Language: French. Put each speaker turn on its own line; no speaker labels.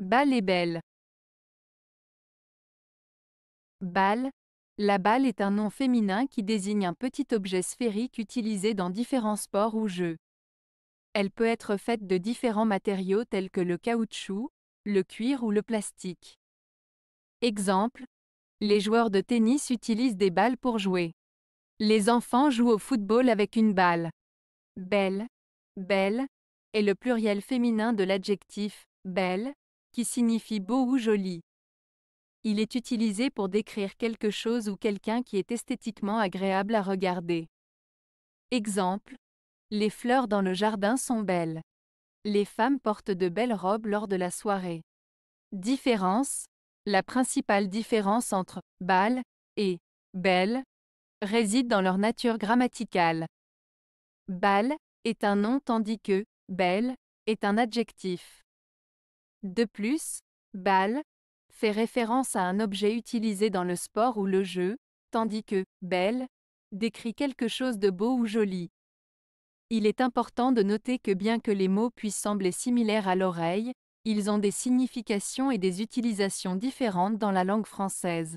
Balle et belle.
Balle. La balle est un nom féminin qui désigne un petit objet sphérique utilisé dans différents sports ou jeux. Elle peut être faite de différents matériaux tels que le caoutchouc, le cuir ou le plastique. Exemple. Les joueurs de tennis utilisent des balles pour jouer. Les enfants jouent au football avec une balle. Belle. Belle est le pluriel féminin de l'adjectif belle, qui signifie beau ou joli. Il est utilisé pour décrire quelque chose ou quelqu'un qui est esthétiquement agréable à regarder. Exemple. Les fleurs dans le jardin sont belles. Les femmes portent de belles robes lors de la soirée. Différence. La principale différence entre bal et belle réside dans leur nature grammaticale. Bal est un nom tandis que belle est un adjectif. De plus, balle fait référence à un objet utilisé dans le sport ou le jeu, tandis que belle décrit quelque chose de beau ou joli. Il est important de noter que bien que les mots puissent sembler similaires à l'oreille, ils ont des significations et des utilisations différentes dans la langue française.